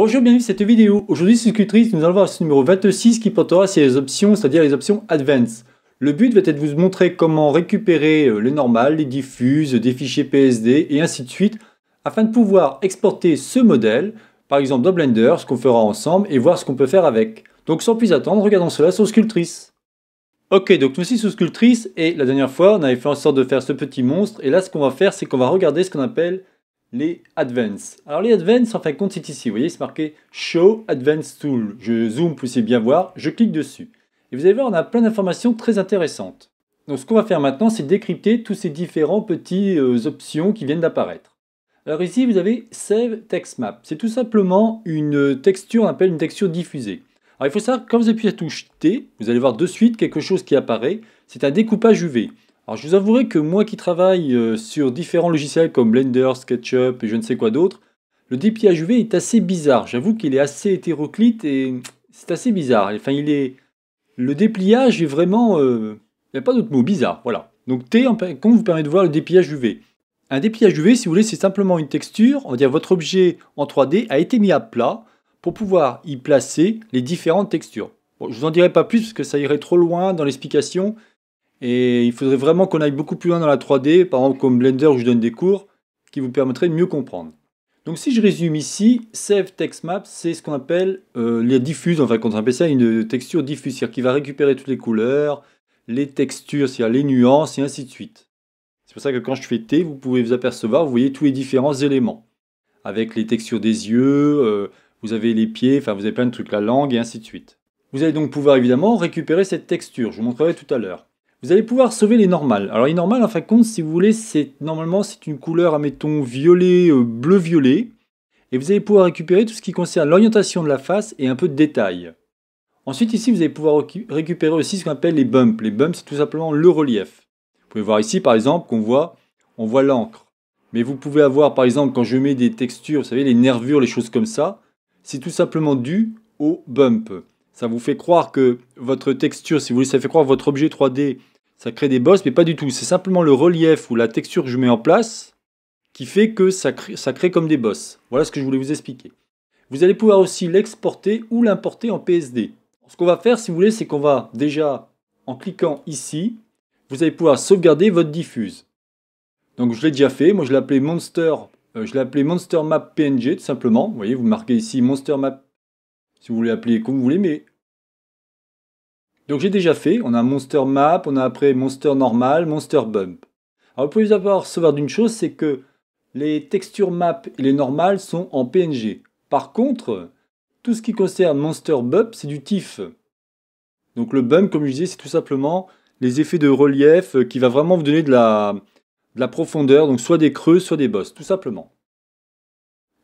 Bonjour, bienvenue dans cette vidéo. Aujourd'hui, Sculptris, nous allons voir ce numéro 26 qui portera sur les options, c'est-à-dire les options Advanced. Le but va être de vous montrer comment récupérer euh, les normales, les diffuses, des fichiers PSD et ainsi de suite, afin de pouvoir exporter ce modèle, par exemple dans Blender, ce qu'on fera ensemble, et voir ce qu'on peut faire avec. Donc sans plus attendre, regardons cela sur Sculptris. Ok, donc nous sommes sous Sculptris et la dernière fois, on avait fait en sorte de faire ce petit monstre, et là, ce qu'on va faire, c'est qu'on va regarder ce qu'on appelle les Advanced. Alors les Advanced, en fin de compte, c'est ici. Vous voyez, c'est marqué Show Advanced Tool. Je zoome pour essayer de bien voir. Je clique dessus. Et vous allez voir, on a plein d'informations très intéressantes. Donc ce qu'on va faire maintenant, c'est décrypter tous ces différents petits euh, options qui viennent d'apparaître. Alors ici, vous avez Save Text Map. C'est tout simplement une euh, texture, on appelle une texture diffusée. Alors il faut savoir, quand vous appuyez la touche T, vous allez voir de suite quelque chose qui apparaît. C'est un découpage UV. Alors je vous avouerai que moi qui travaille euh, sur différents logiciels comme Blender, SketchUp et je ne sais quoi d'autre, le dépliage UV est assez bizarre. J'avoue qu'il est assez hétéroclite et c'est assez bizarre. Enfin, il est le dépliage est vraiment euh, il n'y a pas d'autre mot bizarre. Voilà. Donc T quand vous permet de voir le dépliage UV. Un dépliage UV, si vous voulez, c'est simplement une texture, on va dire votre objet en 3D a été mis à plat pour pouvoir y placer les différentes textures. Bon, je vous en dirai pas plus parce que ça irait trop loin dans l'explication et il faudrait vraiment qu'on aille beaucoup plus loin dans la 3D, par exemple comme Blender où je donne des cours, qui vous permettraient de mieux comprendre. Donc si je résume ici, Save Text Map, c'est ce qu'on appelle euh, les diffuses, enfin on appelle ça une texture diffuse, c'est-à-dire qui va récupérer toutes les couleurs, les textures, cest les nuances, et ainsi de suite. C'est pour ça que quand je fais T, vous pouvez vous apercevoir, vous voyez tous les différents éléments. Avec les textures des yeux, euh, vous avez les pieds, enfin vous avez plein de trucs, la langue, et ainsi de suite. Vous allez donc pouvoir évidemment récupérer cette texture, je vous montrerai tout à l'heure. Vous allez pouvoir sauver les normales. Alors les normales, en fin de compte, si vous voulez, c'est normalement c'est une couleur, admettons, violet, euh, bleu-violet. Et vous allez pouvoir récupérer tout ce qui concerne l'orientation de la face et un peu de détail. Ensuite, ici, vous allez pouvoir récupérer aussi ce qu'on appelle les bumps. Les bumps, c'est tout simplement le relief. Vous pouvez voir ici, par exemple, qu'on voit, on voit l'encre. Mais vous pouvez avoir, par exemple, quand je mets des textures, vous savez, les nervures, les choses comme ça, c'est tout simplement dû au bump ça vous fait croire que votre texture, si vous voulez, ça fait croire que votre objet 3D, ça crée des bosses, mais pas du tout. C'est simplement le relief ou la texture que je mets en place qui fait que ça crée, comme des bosses. Voilà ce que je voulais vous expliquer. Vous allez pouvoir aussi l'exporter ou l'importer en PSD. Ce qu'on va faire, si vous voulez, c'est qu'on va déjà, en cliquant ici, vous allez pouvoir sauvegarder votre diffuse. Donc je l'ai déjà fait, moi je l'appelais Monster, euh, je l'appelais Monster Map PNG tout simplement. Vous voyez, vous marquez ici Monster Map si vous voulez appeler comme vous voulez, mais... Donc j'ai déjà fait, on a Monster Map, on a après Monster Normal, Monster Bump. Alors vous pouvez savoir d'une chose, c'est que les textures map et les normales sont en PNG. Par contre, tout ce qui concerne Monster Bump, c'est du TIFF. Donc le bump, comme je disais, c'est tout simplement les effets de relief qui va vraiment vous donner de la, de la profondeur, donc soit des creux, soit des bosses, tout simplement.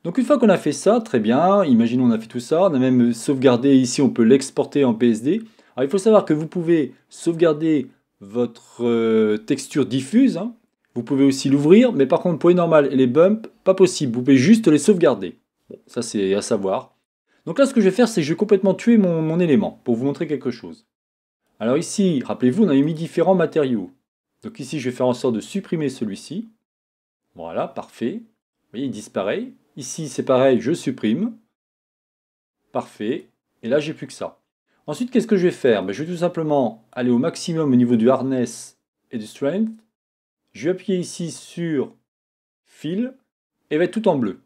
Donc une fois qu'on a fait ça, très bien, imaginons on a fait tout ça, on a même sauvegardé, ici on peut l'exporter en PSD. Alors il faut savoir que vous pouvez sauvegarder votre euh, texture diffuse, hein. vous pouvez aussi l'ouvrir, mais par contre pour les normales et les bumps, pas possible, vous pouvez juste les sauvegarder. Bon, ça c'est à savoir. Donc là ce que je vais faire c'est que je vais complètement tuer mon, mon élément pour vous montrer quelque chose. Alors ici, rappelez-vous, on avait mis différents matériaux. Donc ici je vais faire en sorte de supprimer celui-ci. Voilà, parfait. Vous voyez, il disparaît. Ici, c'est pareil, je supprime. Parfait. Et là, j'ai plus que ça. Ensuite, qu'est-ce que je vais faire ben, Je vais tout simplement aller au maximum au niveau du harness et du strength. Je vais appuyer ici sur fil et va être tout en bleu.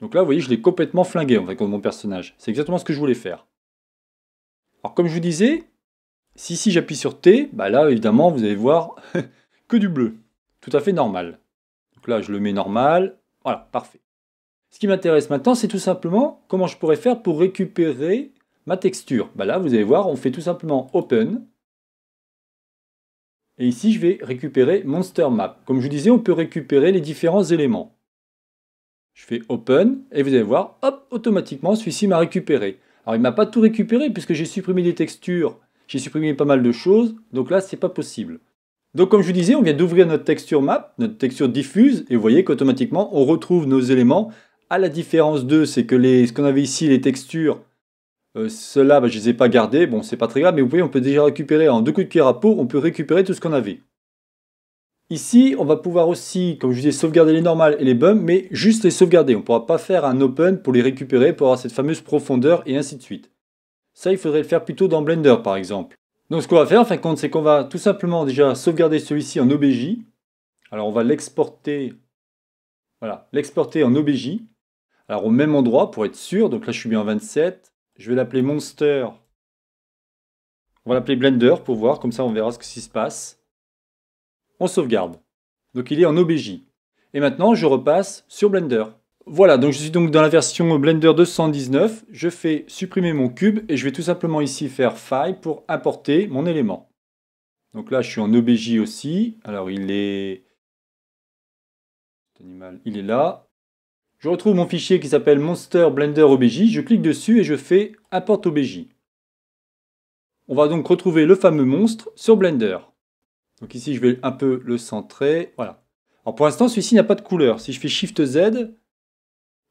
Donc là, vous voyez, je l'ai complètement flingué en fait, mon personnage. C'est exactement ce que je voulais faire. Alors comme je vous disais, si ici j'appuie sur T, bah là évidemment vous allez voir que du bleu. Tout à fait normal. Donc là je le mets normal. Voilà, parfait. Ce qui m'intéresse maintenant, c'est tout simplement comment je pourrais faire pour récupérer ma texture. Bah là, vous allez voir, on fait tout simplement Open. Et ici, je vais récupérer Monster Map. Comme je vous disais, on peut récupérer les différents éléments. Je fais Open, et vous allez voir, hop, automatiquement, celui-ci m'a récupéré. Alors, il ne m'a pas tout récupéré, puisque j'ai supprimé des textures, j'ai supprimé pas mal de choses, donc là, n'est pas possible. Donc comme je vous disais, on vient d'ouvrir notre texture map, notre texture diffuse, et vous voyez qu'automatiquement, on retrouve nos éléments à la différence d'eux, c'est que les, ce qu'on avait ici, les textures, euh, ceux-là, bah, je ne les ai pas gardés. Bon, c'est pas très grave, mais vous voyez, on peut déjà récupérer en deux coups de cuillère à peau, on peut récupérer tout ce qu'on avait. Ici, on va pouvoir aussi, comme je disais, sauvegarder les normales et les bums, mais juste les sauvegarder. On ne pourra pas faire un open pour les récupérer, pour avoir cette fameuse profondeur, et ainsi de suite. Ça, il faudrait le faire plutôt dans Blender, par exemple. Donc ce qu'on va faire, en fin de compte, c'est qu'on va tout simplement déjà sauvegarder celui-ci en OBJ. Alors on va l'exporter, voilà, l'exporter en OBJ. Alors au même endroit, pour être sûr, donc là je suis bien en 27, je vais l'appeler Monster. On va l'appeler Blender pour voir, comme ça on verra ce qui se passe. On sauvegarde. Donc il est en OBJ. Et maintenant je repasse sur Blender. Voilà, donc je suis donc dans la version Blender 219. Je fais supprimer mon cube et je vais tout simplement ici faire File pour importer mon élément. Donc là je suis en OBJ aussi. Alors il est... Animal, il est là. Je retrouve mon fichier qui s'appelle Monster Blender OBJ, je clique dessus et je fais Apporte OBJ. On va donc retrouver le fameux monstre sur Blender. Donc ici, je vais un peu le centrer, voilà. Alors pour l'instant, celui-ci n'a pas de couleur. Si je fais Shift Z,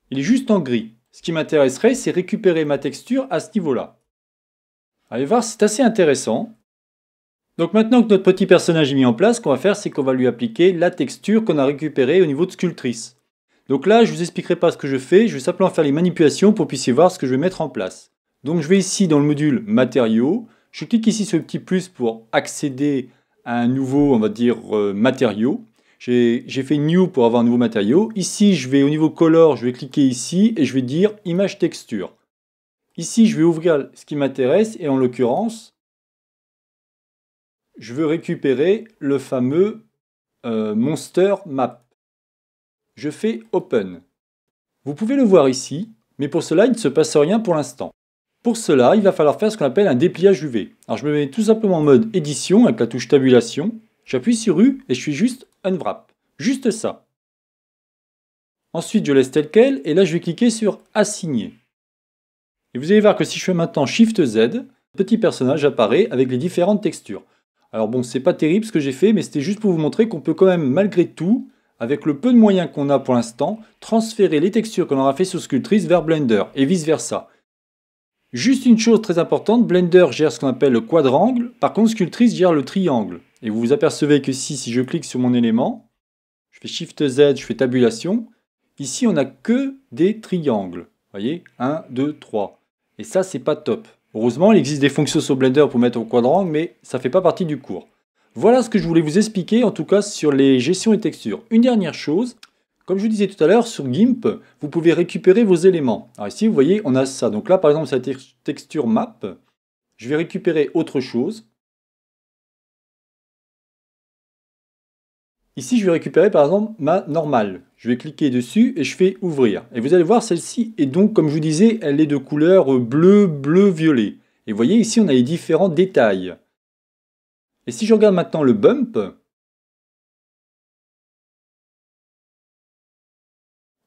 il est juste en gris. Ce qui m'intéresserait, c'est récupérer ma texture à ce niveau-là. Allez voir, c'est assez intéressant. Donc maintenant que notre petit personnage est mis en place, ce qu'on va faire, c'est qu'on va lui appliquer la texture qu'on a récupérée au niveau de Sculptrice. Donc là, je ne vous expliquerai pas ce que je fais, je vais simplement faire les manipulations pour que vous puissiez voir ce que je vais mettre en place. Donc je vais ici dans le module matériaux, je clique ici sur le petit plus pour accéder à un nouveau, on va dire, euh, matériau. J'ai fait New pour avoir un nouveau matériau. Ici, je vais au niveau Color, je vais cliquer ici et je vais dire Image Texture. Ici, je vais ouvrir ce qui m'intéresse et en l'occurrence, je veux récupérer le fameux euh, Monster Map je fais Open. Vous pouvez le voir ici, mais pour cela, il ne se passe rien pour l'instant. Pour cela, il va falloir faire ce qu'on appelle un dépliage UV. Alors je me mets tout simplement en mode édition avec la touche tabulation, j'appuie sur U et je suis juste Unwrap. Juste ça. Ensuite, je laisse tel quel et là, je vais cliquer sur Assigner. Et vous allez voir que si je fais maintenant Shift Z, un petit personnage apparaît avec les différentes textures. Alors bon, c'est pas terrible ce que j'ai fait, mais c'était juste pour vous montrer qu'on peut quand même, malgré tout, avec le peu de moyens qu'on a pour l'instant, transférer les textures qu'on aura fait sur Sculptrice vers Blender et vice versa. Juste une chose très importante, Blender gère ce qu'on appelle le quadrangle, par contre Sculptrice gère le triangle. Et vous vous apercevez que si, si je clique sur mon élément, je fais Shift Z, je fais tabulation, ici on n'a que des triangles. voyez 1, 2, 3. Et ça, c'est pas top. Heureusement, il existe des fonctions sur Blender pour mettre au quadrangle, mais ça ne fait pas partie du cours. Voilà ce que je voulais vous expliquer en tout cas sur les gestions et textures. Une dernière chose, comme je vous disais tout à l'heure, sur GIMP, vous pouvez récupérer vos éléments. Alors ici, vous voyez, on a ça. Donc là, par exemple, cette texture map, je vais récupérer autre chose. Ici, je vais récupérer par exemple ma normale. Je vais cliquer dessus et je fais ouvrir. Et vous allez voir, celle-ci est donc, comme je vous disais, elle est de couleur bleu, bleu, violet. Et vous voyez, ici, on a les différents détails. Et si je regarde maintenant le bump,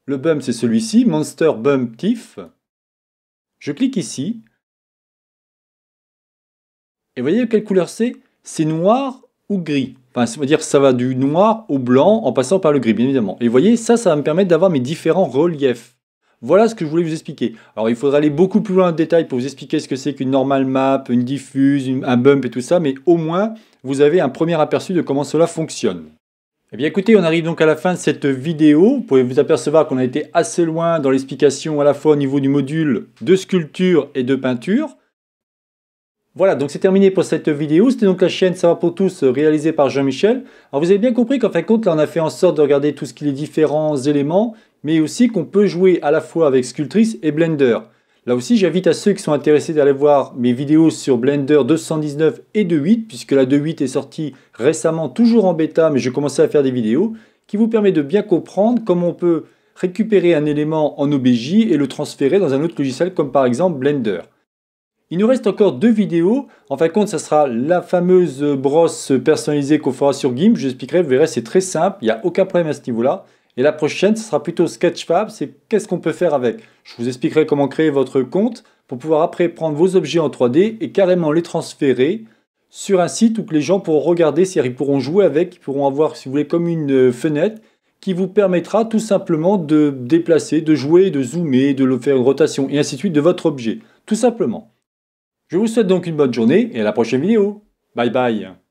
le bump c'est celui-ci, Monster Bump Tiff. Je clique ici. Et vous voyez quelle couleur c'est C'est noir ou gris. Enfin, ça veut dire ça va du noir au blanc en passant par le gris, bien évidemment. Et vous voyez, ça, ça va me permettre d'avoir mes différents reliefs. Voilà ce que je voulais vous expliquer. Alors, il faudra aller beaucoup plus loin en détail pour vous expliquer ce que c'est qu'une normal map, une diffuse, un bump et tout ça, mais au moins, vous avez un premier aperçu de comment cela fonctionne. Eh bien écoutez, on arrive donc à la fin de cette vidéo. Vous pouvez vous apercevoir qu'on a été assez loin dans l'explication à la fois au niveau du module de sculpture et de peinture. Voilà, donc c'est terminé pour cette vidéo. C'était donc la chaîne Ça va pour tous réalisée par Jean-Michel. Alors vous avez bien compris qu'en fin de compte, là on a fait en sorte de regarder tout ce qui est les différents éléments, mais aussi qu'on peut jouer à la fois avec Sculptrice et Blender. Là aussi, j'invite à ceux qui sont intéressés d'aller voir mes vidéos sur Blender 219 et 2.8, puisque la 2.8 est sortie récemment, toujours en bêta, mais je commençais à faire des vidéos, qui vous permet de bien comprendre comment on peut récupérer un élément en OBJ et le transférer dans un autre logiciel, comme par exemple Blender. Il nous reste encore deux vidéos. En fin de compte, ça sera la fameuse brosse personnalisée qu'on fera sur GIMP. Je vous expliquerai, vous verrez, c'est très simple. Il n'y a aucun problème à ce niveau-là. Et la prochaine, ce sera plutôt Sketchfab, c'est qu'est-ce qu'on peut faire avec. Je vous expliquerai comment créer votre compte pour pouvoir après prendre vos objets en 3D et carrément les transférer sur un site où les gens pourront regarder, cest ils pourront jouer avec, ils pourront avoir, si vous voulez, comme une euh, fenêtre qui vous permettra tout simplement de déplacer, de jouer, de zoomer, de faire une rotation et ainsi de suite de votre objet, tout simplement. Je vous souhaite donc une bonne journée et à la prochaine vidéo. Bye bye